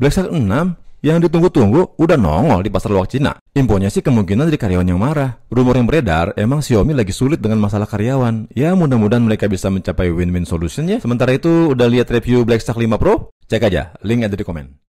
Black Shark 6 yang ditunggu-tunggu udah nongol di pasar luar Cina. Imponya sih kemungkinan dari karyawan yang marah. Rumor yang beredar, emang Xiaomi lagi sulit dengan masalah karyawan. Ya mudah-mudahan mereka bisa mencapai win-win solution ya. Sementara itu, udah lihat review Black Shark 5 Pro? Cek aja, link ada di komen.